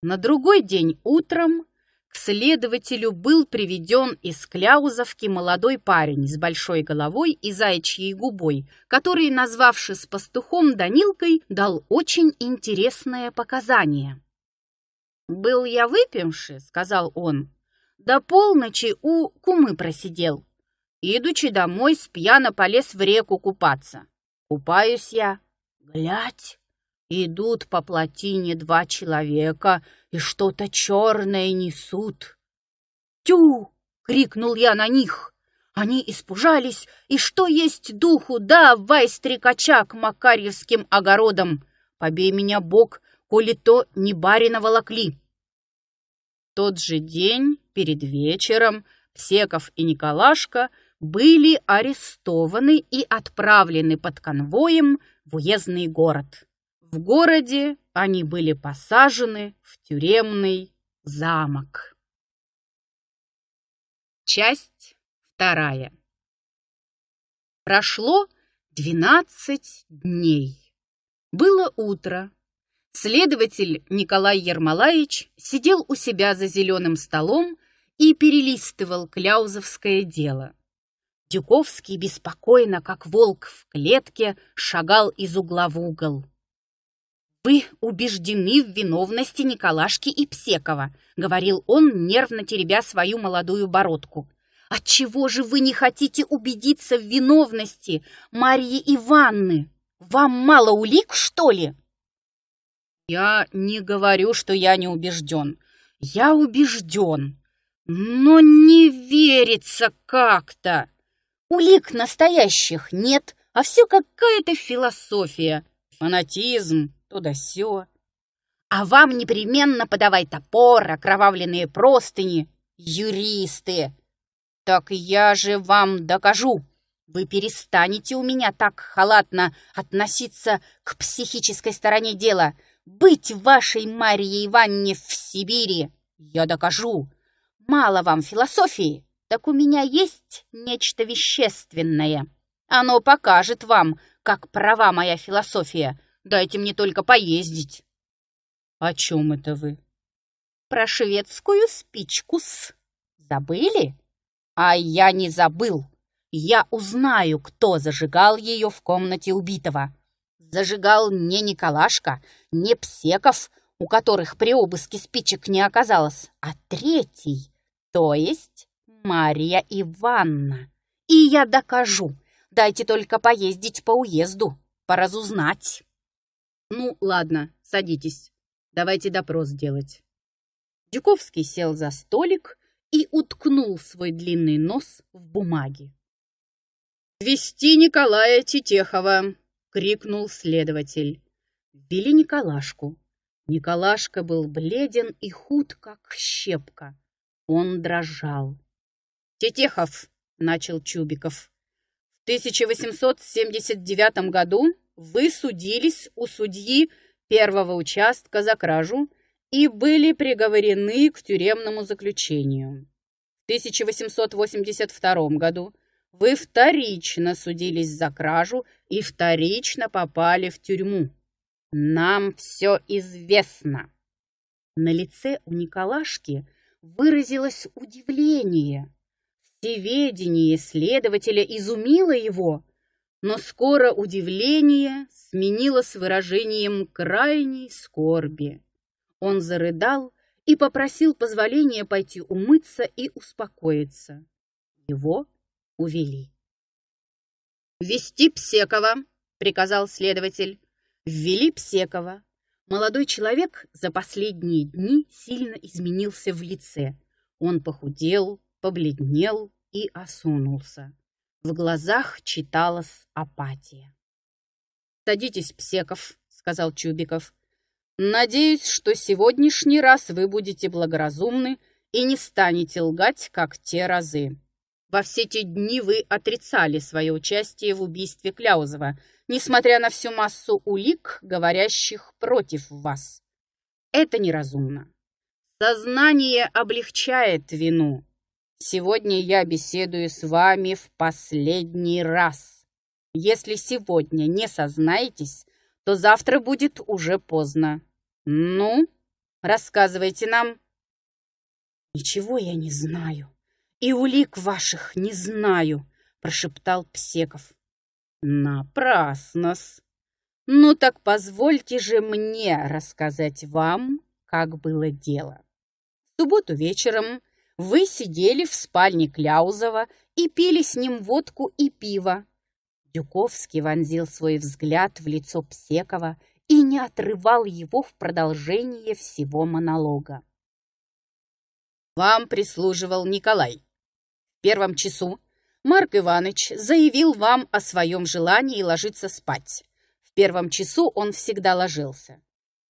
На другой день утром к следователю был приведен из Кляузовки молодой парень с большой головой и заячьей губой, который, назвавшись пастухом Данилкой, дал очень интересное показание. «Был я выпивши», — сказал он, — «до полночи у кумы просидел. Идучи домой, спьяно полез в реку купаться. Купаюсь я. Глядь, Идут по плотине два человека и что-то черное несут. «Тю!» — крикнул я на них. Они испужались, и что есть духу, да, вай-стрекача к Макарьевским огородам. Побей меня, Бог, коли то не барина волокли. В тот же день, перед вечером, Псеков и Николашка были арестованы и отправлены под конвоем в уездный город. В городе они были посажены в тюремный замок. Часть вторая. Прошло 12 дней. Было утро. Следователь Николай Ермолаевич сидел у себя за зеленым столом и перелистывал кляузовское дело. Дюковский беспокойно, как волк в клетке, шагал из угла в угол. «Вы убеждены в виновности Николашки и Псекова», — говорил он, нервно теребя свою молодую бородку. «Отчего же вы не хотите убедиться в виновности Марьи Иванны? Вам мало улик, что ли?» «Я не говорю, что я не убежден. Я убежден. Но не верится как-то. Улик настоящих нет, а все какая-то философия, фанатизм, туда да сё. А вам непременно подавай топор, окровавленные простыни, юристы. Так я же вам докажу. Вы перестанете у меня так халатно относиться к психической стороне дела. Быть вашей Марье Ивановне в Сибири я докажу. Мало вам философии, так у меня есть нечто вещественное. Оно покажет вам, как права моя философия – Дайте мне только поездить». «О чем это вы?» «Про шведскую спичку-с. Забыли?» «А я не забыл. Я узнаю, кто зажигал ее в комнате убитого. Зажигал не Николашка, не Псеков, у которых при обыске спичек не оказалось, а третий, то есть Мария Ивановна. И я докажу. Дайте только поездить по уезду, поразузнать». «Ну, ладно, садитесь. Давайте допрос делать». Дюковский сел за столик и уткнул свой длинный нос в бумаги. «Вести Николая Тетехова!» — крикнул следователь. Били Николашку. Николашка был бледен и худ, как щепка. Он дрожал. «Тетехов!» — начал Чубиков. «В 1879 году вы судились у судьи первого участка за кражу и были приговорены к тюремному заключению. В 1882 году вы вторично судились за кражу и вторично попали в тюрьму. Нам все известно. На лице у Николашки выразилось удивление. Всеведение следователя изумило его – но скоро удивление сменило с выражением крайней скорби. Он зарыдал и попросил позволения пойти умыться и успокоиться. Его увели. «Вести Псекова!» — приказал следователь. Ввели Псекова. Молодой человек за последние дни сильно изменился в лице. Он похудел, побледнел и осунулся. В глазах читалась апатия. «Садитесь, Псеков», — сказал Чубиков. «Надеюсь, что сегодняшний раз вы будете благоразумны и не станете лгать, как те разы. Во все те дни вы отрицали свое участие в убийстве Кляузова, несмотря на всю массу улик, говорящих против вас. Это неразумно. Сознание облегчает вину, Сегодня я беседую с вами в последний раз. Если сегодня не сознаетесь, то завтра будет уже поздно. Ну, рассказывайте нам. Ничего я не знаю. И улик ваших не знаю, прошептал Псеков. Напрасно-с. Ну так позвольте же мне рассказать вам, как было дело. В субботу вечером вы сидели в спальне Кляузова и пили с ним водку и пиво. Дюковский вонзил свой взгляд в лицо Псекова и не отрывал его в продолжение всего монолога. «Вам прислуживал Николай. В первом часу Марк Иванович заявил вам о своем желании ложиться спать. В первом часу он всегда ложился.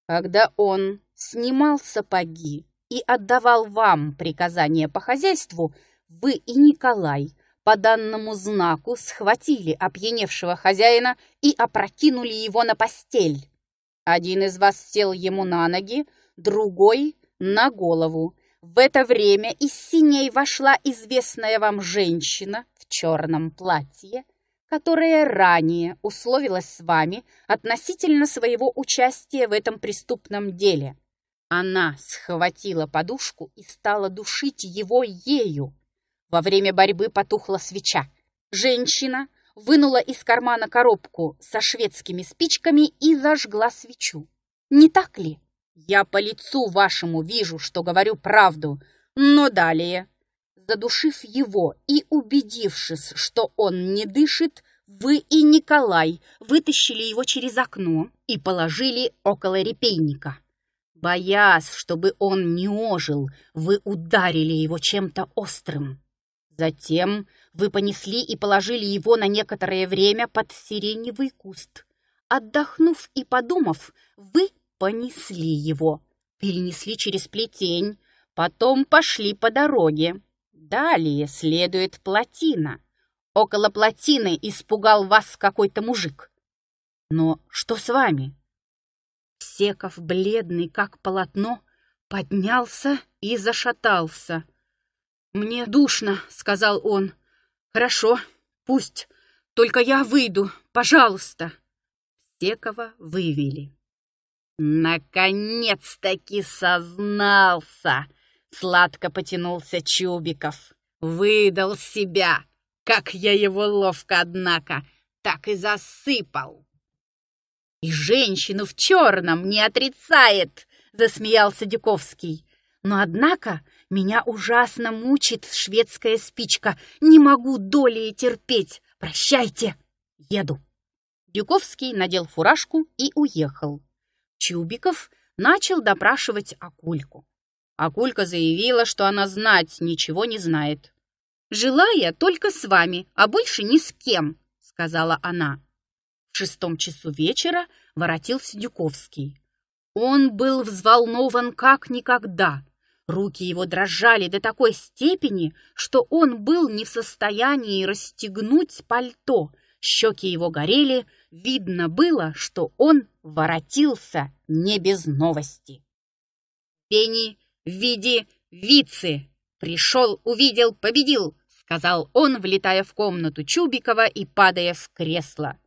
Когда он снимал сапоги, и отдавал вам приказания по хозяйству, вы и Николай по данному знаку схватили опьяневшего хозяина и опрокинули его на постель. Один из вас сел ему на ноги, другой — на голову. В это время из синей вошла известная вам женщина в черном платье, которая ранее условилась с вами относительно своего участия в этом преступном деле. Она схватила подушку и стала душить его ею. Во время борьбы потухла свеча. Женщина вынула из кармана коробку со шведскими спичками и зажгла свечу. Не так ли? Я по лицу вашему вижу, что говорю правду. Но далее, задушив его и убедившись, что он не дышит, вы и Николай вытащили его через окно и положили около репейника. Боясь, чтобы он не ожил, вы ударили его чем-то острым. Затем вы понесли и положили его на некоторое время под сиреневый куст. Отдохнув и подумав, вы понесли его, перенесли через плетень, потом пошли по дороге. Далее следует плотина. Около плотины испугал вас какой-то мужик. Но что с вами? Секов, бледный, как полотно, поднялся и зашатался. «Мне душно», — сказал он. «Хорошо, пусть. Только я выйду, пожалуйста». Секова вывели. «Наконец-таки сознался!» — сладко потянулся Чубиков. «Выдал себя! Как я его ловко, однако, так и засыпал!» «И женщину в черном не отрицает!» — засмеялся Дюковский. «Но однако меня ужасно мучит шведская спичка. Не могу долей терпеть. Прощайте, еду». Дюковский надел фуражку и уехал. Чубиков начал допрашивать Акульку. Акулька заявила, что она знать ничего не знает. «Жила я только с вами, а больше ни с кем», — сказала она шестом часу вечера воротился Дюковский. Он был взволнован как никогда. Руки его дрожали до такой степени, что он был не в состоянии расстегнуть пальто. Щеки его горели, видно было, что он воротился не без новости. Пени в виде вицы. Пришел, увидел, победил, сказал он, влетая в комнату Чубикова и падая в кресло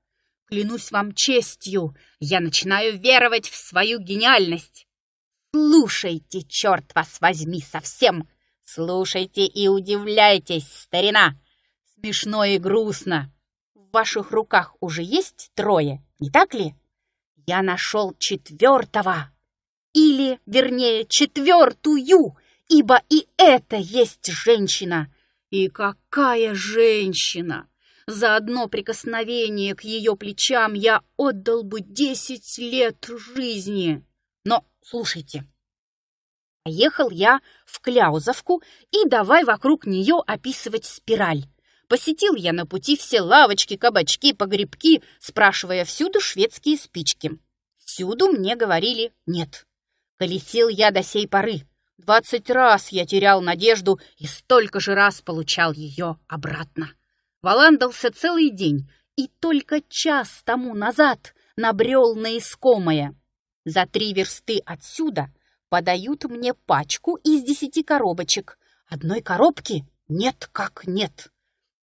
клянусь вам честью, я начинаю веровать в свою гениальность. Слушайте, черт вас возьми, совсем! Слушайте и удивляйтесь, старина! Смешно и грустно. В ваших руках уже есть трое, не так ли? Я нашел четвертого, или, вернее, четвертую, ибо и это есть женщина. И какая женщина! За одно прикосновение к ее плечам я отдал бы десять лет жизни. Но слушайте, поехал я в Кляузовку и давай вокруг нее описывать спираль. Посетил я на пути все лавочки, кабачки, погребки, спрашивая всюду шведские спички. Всюду мне говорили «нет». Колесил я до сей поры. Двадцать раз я терял надежду и столько же раз получал ее обратно валандался целый день и только час тому назад набрел на искомое. За три версты отсюда подают мне пачку из десяти коробочек. Одной коробки нет как нет.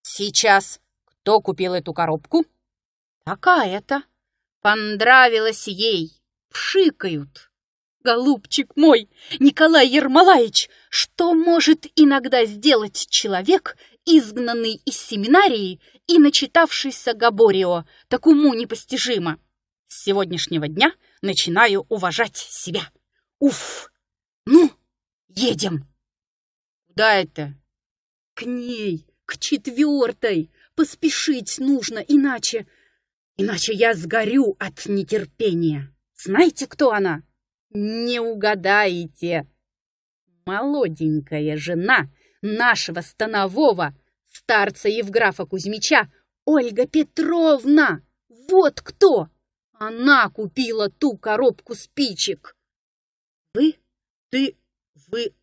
Сейчас кто купил эту коробку? Такая-то. Понравилась ей. Пшикают. Голубчик мой, Николай Ермолаевич, что может иногда сделать человек изгнанный из семинарии и начитавшийся Габорио, так уму непостижимо. С сегодняшнего дня начинаю уважать себя. Уф! Ну, едем!» «Куда это?» «К ней, к четвертой! Поспешить нужно, иначе... Иначе я сгорю от нетерпения! Знаете, кто она?» «Не угадаете!» молоденькая жена нашего станового старца Евграфа Кузьмича Ольга Петровна! Вот кто! Она купила ту коробку спичек! Вы? Ты? Вы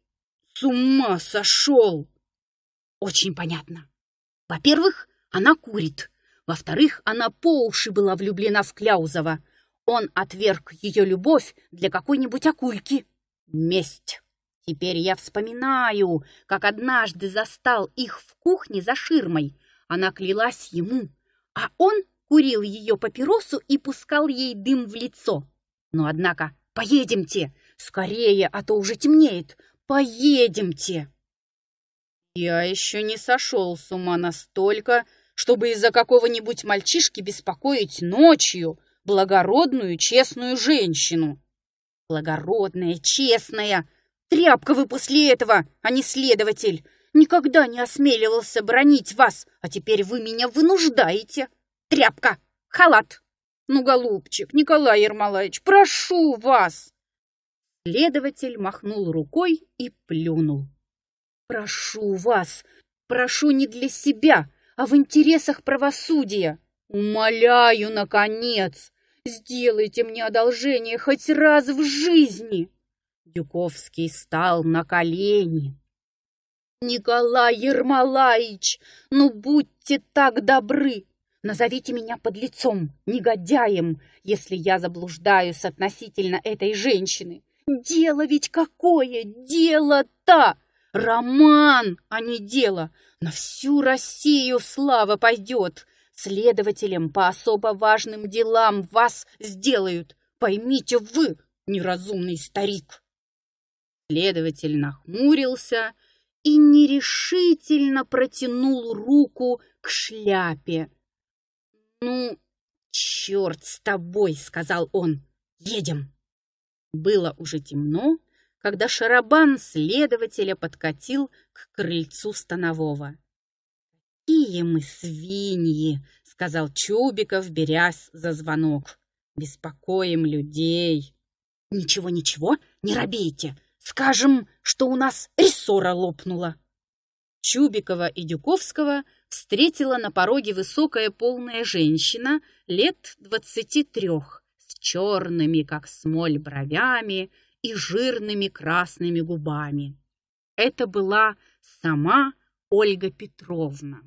с ума сошел! Очень понятно. Во-первых, она курит. Во-вторых, она по уши была влюблена в Кляузова. Он отверг ее любовь для какой-нибудь акульки. Месть. Теперь я вспоминаю, как однажды застал их в кухне за ширмой. Она клялась ему, а он курил ее папиросу и пускал ей дым в лицо. Но, однако, поедемте, скорее, а то уже темнеет, поедемте. Я еще не сошел с ума настолько, чтобы из-за какого-нибудь мальчишки беспокоить ночью благородную, честную женщину. Благородная, честная, Тряпка вы после этого, а не следователь. Никогда не осмеливался бронить вас, а теперь вы меня вынуждаете. Тряпка, халат. Ну, голубчик, Николай Ермолаевич, прошу вас. Следователь махнул рукой и плюнул. «Прошу вас, прошу не для себя, а в интересах правосудия. Умоляю, наконец, сделайте мне одолжение хоть раз в жизни!» Дюковский стал на колени. «Николай Ермолаич, ну будьте так добры! Назовите меня под лицом, негодяем, если я заблуждаюсь относительно этой женщины. Дело ведь какое! Дело-то! Роман, а не дело! На всю Россию слава пойдет! Следователям по особо важным делам вас сделают! Поймите вы, неразумный старик!» Следователь нахмурился и нерешительно протянул руку к шляпе. «Ну, черт с тобой!» — сказал он. «Едем!» Было уже темно, когда шарабан следователя подкатил к крыльцу станового. «Какие мы свиньи!» — сказал Чубиков, берясь за звонок. «Беспокоим людей!» «Ничего-ничего, не робейте!» Скажем, что у нас рессора лопнула. Чубикова и Дюковского встретила на пороге высокая полная женщина лет двадцати трех с черными, как смоль, бровями и жирными красными губами. Это была сама Ольга Петровна.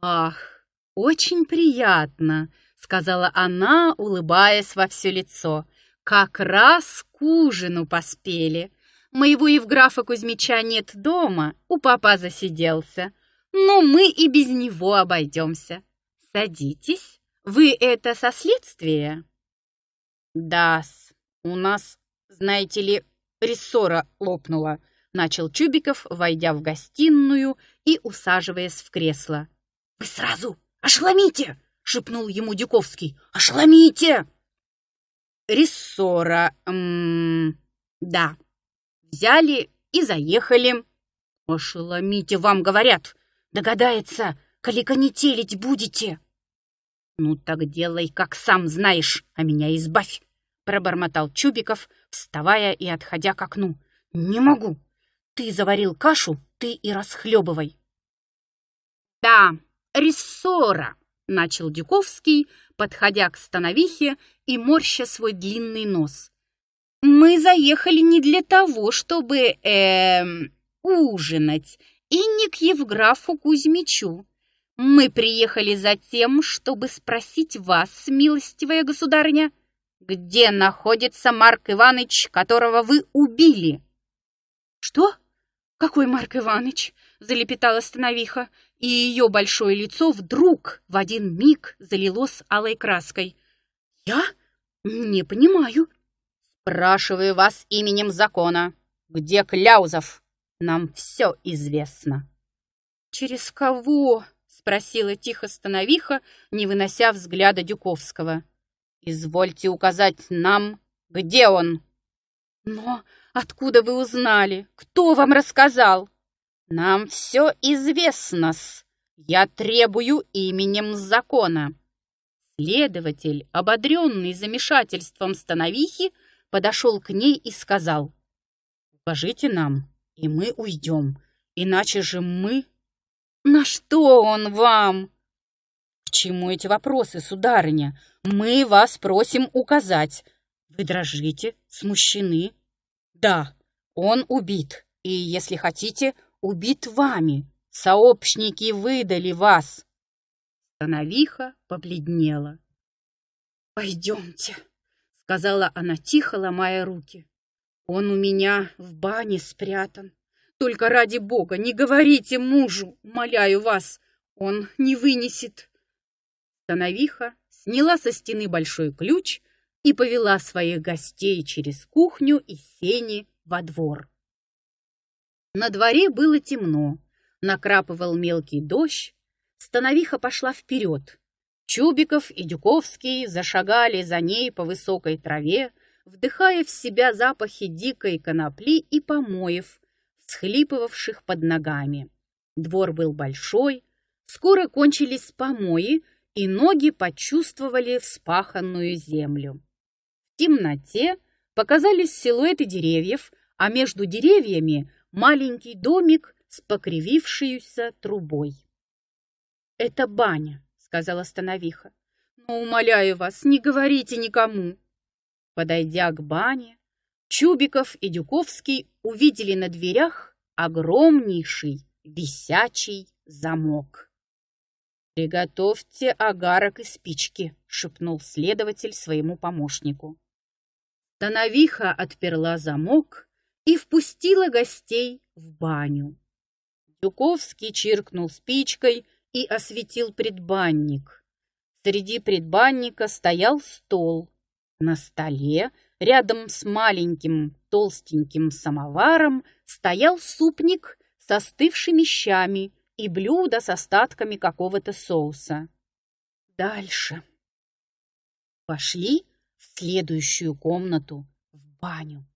«Ах, очень приятно!» — сказала она, улыбаясь во все лицо. «Как раз к ужину поспели. Моего Евграфа Кузьмича нет дома, у папа засиделся. Но мы и без него обойдемся. Садитесь. Вы это со следствия? Да-с, у нас, знаете ли, рессора лопнула. Начал Чубиков, войдя в гостиную и усаживаясь в кресло. «Вы сразу ошеломите!» — шепнул ему Дюковский. «Ошеломите!» «Рессора... М м-м, -м, да, Взяли и заехали. Ошеломите, вам говорят. Догадается, коли конетелить будете. Ну так делай, как сам знаешь, а меня избавь. Пробормотал Чубиков, вставая и отходя к окну. Не могу. Ты заварил кашу, ты и расхлебывай. Да, рессора, начал Дюковский, подходя к становихе и морща свой длинный нос. Мы заехали не для того, чтобы, эм, ужинать, и не к Евграфу Кузьмичу. Мы приехали за тем, чтобы спросить вас, милостивая государня, где находится Марк Иваныч, которого вы убили?» «Что? Какой Марк Иваныч?» — залепетала Становиха, и ее большое лицо вдруг в один миг залилось алой краской. «Я? Не понимаю. «Спрашиваю вас именем закона. Где Кляузов? Нам все известно». «Через кого?» — спросила тихо Становиха, не вынося взгляда Дюковского. «Извольте указать нам, где он». «Но откуда вы узнали? Кто вам рассказал?» «Нам все известно-с. Я требую именем закона». Следователь, ободренный замешательством Становихи, подошел к ней и сказал, «Скажите нам, и мы уйдем, иначе же мы...» «На что он вам?» «К чему эти вопросы, сударыня? Мы вас просим указать. Вы дрожите, смущены?» «Да, он убит, и, если хотите, убит вами. Сообщники выдали вас!» Становиха побледнела. «Пойдемте!» сказала она тихо, ломая руки. Он у меня в бане спрятан. Только ради бога, не говорите мужу, умоляю вас, он не вынесет. Становиха сняла со стены большой ключ и повела своих гостей через кухню и сени во двор. На дворе было темно, накрапывал мелкий дождь. Становиха пошла вперед, Чубиков и Дюковский зашагали за ней по высокой траве, вдыхая в себя запахи дикой конопли и помоев, схлипывавших под ногами. Двор был большой, скоро кончились помои, и ноги почувствовали вспаханную землю. В темноте показались силуэты деревьев, а между деревьями маленький домик с покривившейся трубой. «Это баня», сказала Становиха. «Но умоляю вас, не говорите никому!» Подойдя к бане, Чубиков и Дюковский увидели на дверях огромнейший висячий замок. «Приготовьте огарок и спички», — шепнул следователь своему помощнику. Становиха отперла замок и впустила гостей в баню. Дюковский чиркнул спичкой — и осветил предбанник. Среди предбанника стоял стол. На столе, рядом с маленьким толстеньким самоваром, стоял супник со остывшими щами и блюдо с остатками какого-то соуса. Дальше. Пошли в следующую комнату, в баню.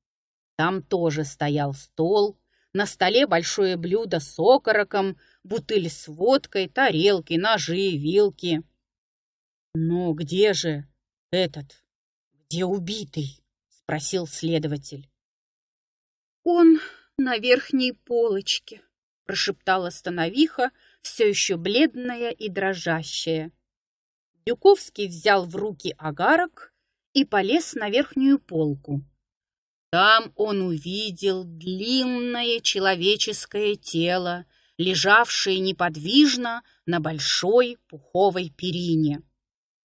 Там тоже стоял стол, на столе большое блюдо с окороком, бутыль с водкой, тарелки, ножи, вилки. Но «Ну, где же этот? Где убитый?» — спросил следователь. «Он на верхней полочке», — прошептала Становиха, все еще бледная и дрожащая. Дюковский взял в руки агарок и полез на верхнюю полку. Там он увидел длинное человеческое тело, лежавшее неподвижно на большой пуховой перине.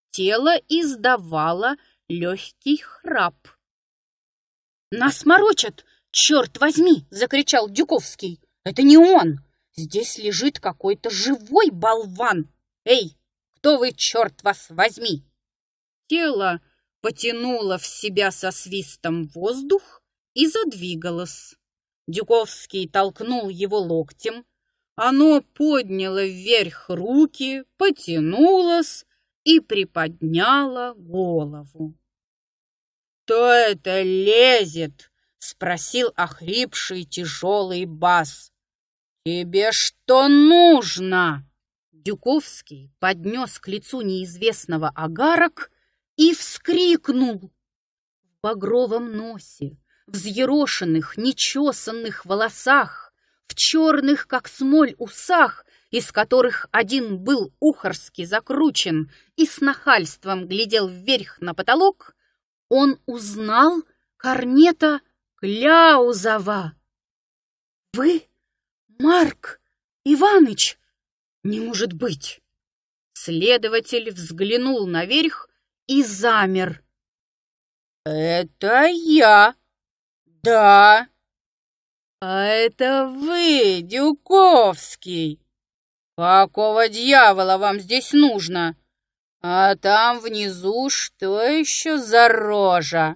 Тело издавало легкий храп. «Нас морочат! Черт возьми!» — закричал Дюковский. «Это не он! Здесь лежит какой-то живой болван! Эй, кто вы, черт вас возьми!» Тело потянуло в себя со свистом воздух, и задвигалось. Дюковский толкнул его локтем. Оно подняло вверх руки, потянулось и приподняло голову. «Кто это лезет?» — спросил охрипший тяжелый бас. «Тебе что нужно?» Дюковский поднес к лицу неизвестного агарок и вскрикнул. В багровом носе, взъерошенных, нечесанных волосах, в черных, как смоль, усах, из которых один был ухорски закручен и с нахальством глядел вверх на потолок, он узнал корнета Кляузова. «Вы Марк Иваныч? Не может быть!» Следователь взглянул наверх и замер. «Это я!» «Да». «А это вы, Дюковский!» «Какого дьявола вам здесь нужно? А там внизу что еще за рожа?»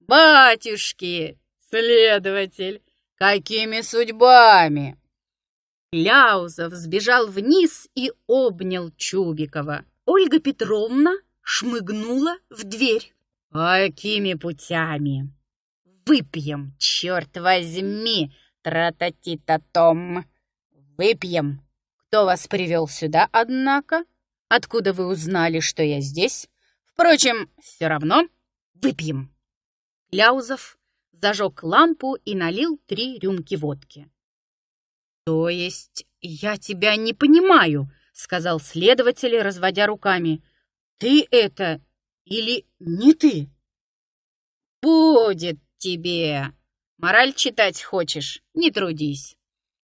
«Батюшки, следователь, какими судьбами?» Ляузов сбежал вниз и обнял Чубикова. Ольга Петровна шмыгнула в дверь. «Какими путями?» выпьем, черт возьми, трататитатом, выпьем. Кто вас привел сюда, однако? Откуда вы узнали, что я здесь? Впрочем, все равно выпьем. Кляузов зажег лампу и налил три рюмки водки. «То есть я тебя не понимаю», — сказал следователь, разводя руками. «Ты это или не ты?» «Будет тебе! Мораль читать хочешь? Не трудись!»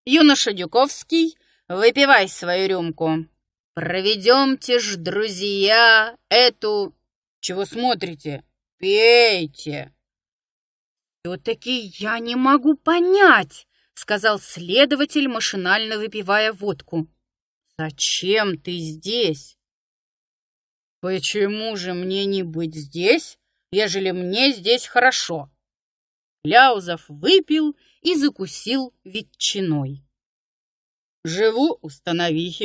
Юноша Дюковский, выпивай свою рюмку. Проведемте ж, друзья, эту... Чего смотрите? Пейте. Все-таки я не могу понять, сказал следователь, машинально выпивая водку. Зачем ты здесь? Почему же мне не быть здесь, ежели мне здесь хорошо? Кляузов выпил и закусил ветчиной. «Живу у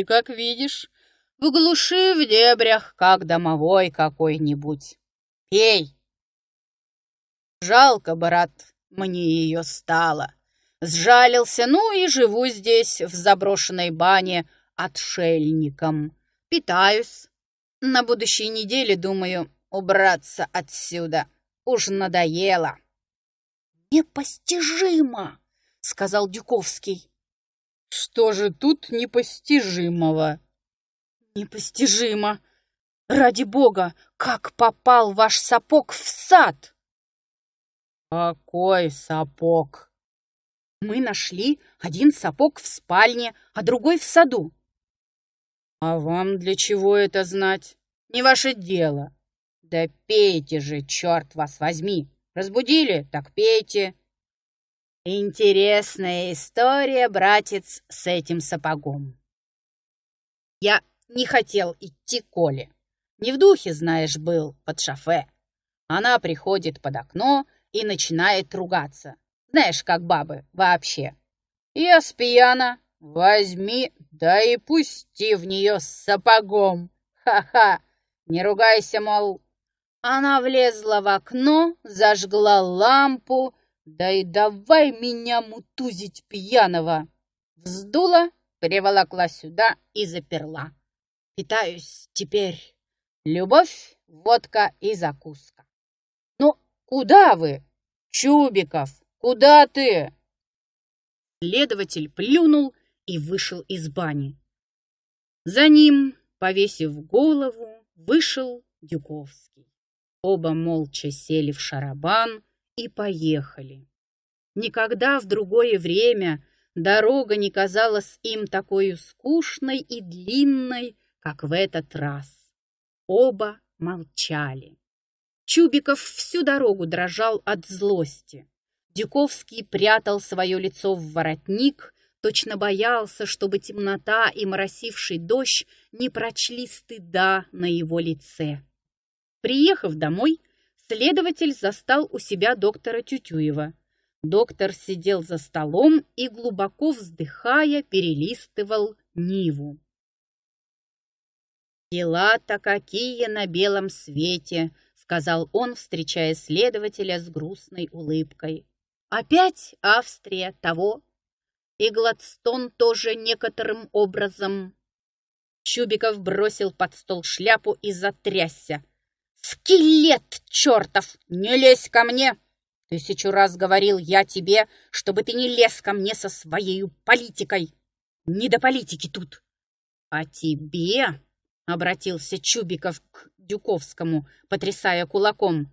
как видишь, в глуши в дебрях, как домовой какой-нибудь. Пей!» «Жалко, брат, мне ее стало. Сжалился, ну и живу здесь, в заброшенной бане, отшельником. Питаюсь. На будущей неделе, думаю, убраться отсюда. Уж надоело!» «Непостижимо!» — сказал Дюковский. «Что же тут непостижимого?» «Непостижимо! Ради бога, как попал ваш сапог в сад!» «Какой сапог?» «Мы нашли один сапог в спальне, а другой в саду». «А вам для чего это знать? Не ваше дело!» «Да пейте же, черт вас возьми!» Разбудили? Так пейте. Интересная история, братец, с этим сапогом. Я не хотел идти к Оле. Не в духе, знаешь, был под шофе. Она приходит под окно и начинает ругаться. Знаешь, как бабы вообще. Я спьяна, Возьми, да и пусти в нее с сапогом. Ха-ха. Не ругайся, мол, она влезла в окно, зажгла лампу, да и давай меня мутузить пьяного. Вздула, приволокла сюда и заперла. Питаюсь теперь. Любовь, водка и закуска. Ну, куда вы, Чубиков? Куда ты? Следователь плюнул и вышел из бани. За ним, повесив голову, вышел Дюковский. Оба молча сели в шарабан и поехали. Никогда в другое время дорога не казалась им такой скучной и длинной, как в этот раз. Оба молчали. Чубиков всю дорогу дрожал от злости. Дюковский прятал свое лицо в воротник, точно боялся, чтобы темнота и моросивший дождь не прочли стыда на его лице. Приехав домой, следователь застал у себя доктора Тютюева. Доктор сидел за столом и, глубоко вздыхая, перелистывал Ниву. «Дела-то какие на белом свете!» — сказал он, встречая следователя с грустной улыбкой. «Опять Австрия того!» «И Гладстон тоже некоторым образом!» Чубиков бросил под стол шляпу и затрясся – «Скелет чертов! Не лезь ко мне!» «Тысячу раз говорил я тебе, чтобы ты не лез ко мне со своей политикой! Не до политики тут!» «А тебе?» — обратился Чубиков к Дюковскому, потрясая кулаком.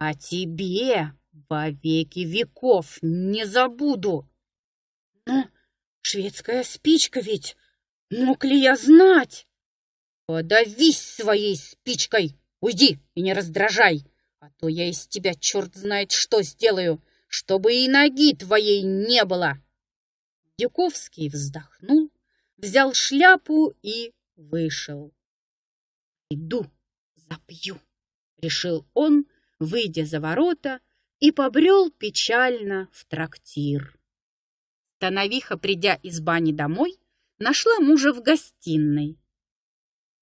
«А тебе во веки веков не забуду!» «Ну, шведская спичка ведь! Мог ли я знать?» «Подавись своей спичкой!» Уйди и не раздражай, а то я из тебя черт знает что сделаю, чтобы и ноги твоей не было!» Дюковский вздохнул, взял шляпу и вышел. «Иду, запью!» — решил он, выйдя за ворота, и побрел печально в трактир. Тановиха, придя из бани домой, нашла мужа в гостиной.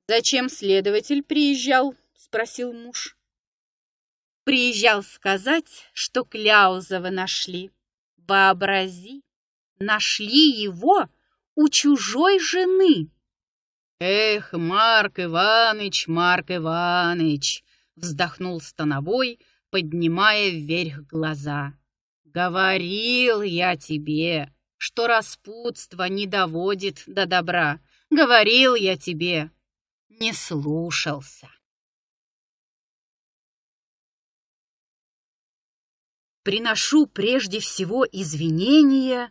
«Зачем следователь приезжал?» спросил муж. Приезжал сказать, что Кляузова нашли. Вообрази, нашли его у чужой жены. Эх, Марк Иваныч, Марк Иваныч, вздохнул Становой, поднимая вверх глаза. Говорил я тебе, что распутство не доводит до добра. Говорил я тебе, не слушался. приношу прежде всего извинения